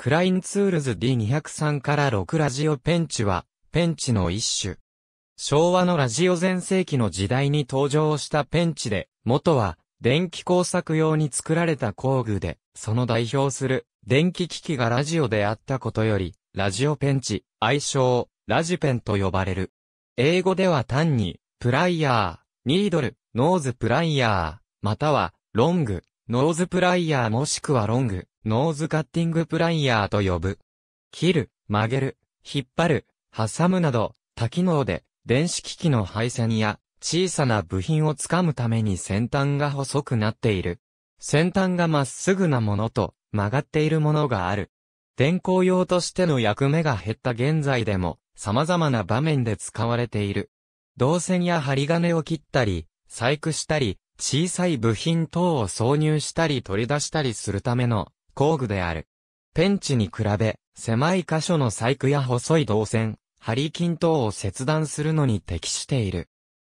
クラインツールズ D203 から6ラジオペンチは、ペンチの一種。昭和のラジオ全盛期の時代に登場したペンチで、元は、電気工作用に作られた工具で、その代表する、電気機器がラジオであったことより、ラジオペンチ、愛称、ラジペンと呼ばれる。英語では単に、プライヤー、ニードル、ノーズプライヤー、または、ロング、ノーズプライヤーもしくはロング、ノーズカッティングプライヤーと呼ぶ。切る、曲げる、引っ張る、挟むなど、多機能で、電子機器の配線や、小さな部品をつかむために先端が細くなっている。先端がまっすぐなものと、曲がっているものがある。電工用としての役目が減った現在でも、様々な場面で使われている。銅線や針金を切ったり、細工したり、小さい部品等を挿入したり取り出したりするための工具である。ペンチに比べ、狭い箇所の細工や細い導線、ハリ等を切断するのに適している。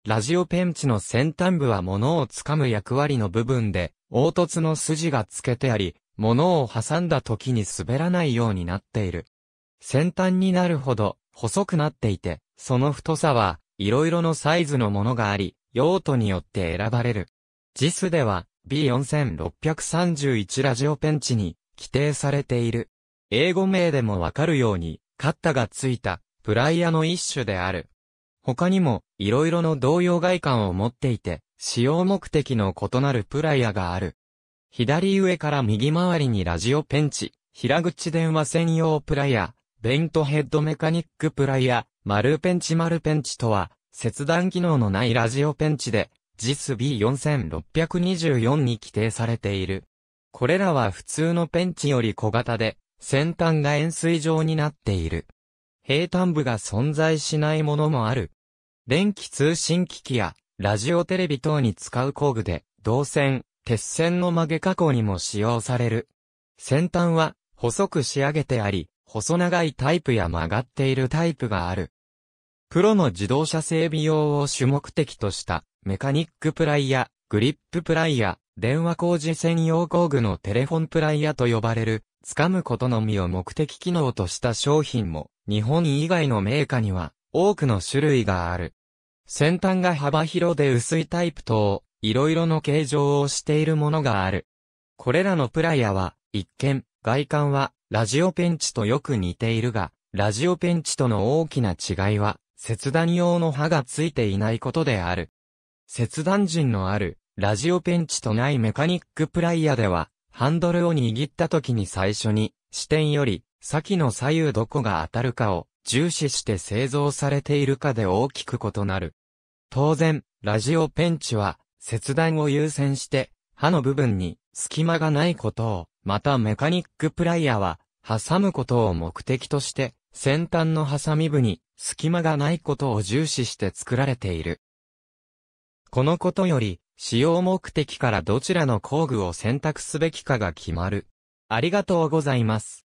ラジオペンチの先端部は物を掴む役割の部分で、凹凸の筋がつけてあり、物を挟んだ時に滑らないようになっている。先端になるほど細くなっていて、その太さは色々のサイズのものがあり、用途によって選ばれる。JIS では B4631 ラジオペンチに規定されている。英語名でもわかるように、カッタがついた、プライヤの一種である。他にも、いろいろの同様外観を持っていて、使用目的の異なるプライヤがある。左上から右回りにラジオペンチ、平口電話専用プライヤ、ベントヘッドメカニックプライヤ、丸ペンチ丸ペンチとは、切断機能のないラジオペンチで、JIS B4624 に規定されている。これらは普通のペンチより小型で、先端が円錐状になっている。平坦部が存在しないものもある。電気通信機器や、ラジオテレビ等に使う工具で、導線、鉄線の曲げ加工にも使用される。先端は、細く仕上げてあり、細長いタイプや曲がっているタイプがある。プロの自動車整備用を主目的とした、メカニックプライーグリッププライー。電話工事専用工具のテレフォンプライヤーと呼ばれる、掴むことのみを目的機能とした商品も、日本以外のメーカーには、多くの種類がある。先端が幅広で薄いタイプと、いろいろの形状をしているものがある。これらのプライヤーは、一見、外観は、ラジオペンチとよく似ているが、ラジオペンチとの大きな違いは、切断用の刃がついていないことである。切断陣のある、ラジオペンチとないメカニックプライヤーでは、ハンドルを握った時に最初に、視点より、先の左右どこが当たるかを重視して製造されているかで大きく異なる。当然、ラジオペンチは、切断を優先して、刃の部分に隙間がないことを、またメカニックプライヤーは、挟むことを目的として、先端のハサミ部に隙間がないことを重視して作られている。このことより、使用目的からどちらの工具を選択すべきかが決まる。ありがとうございます。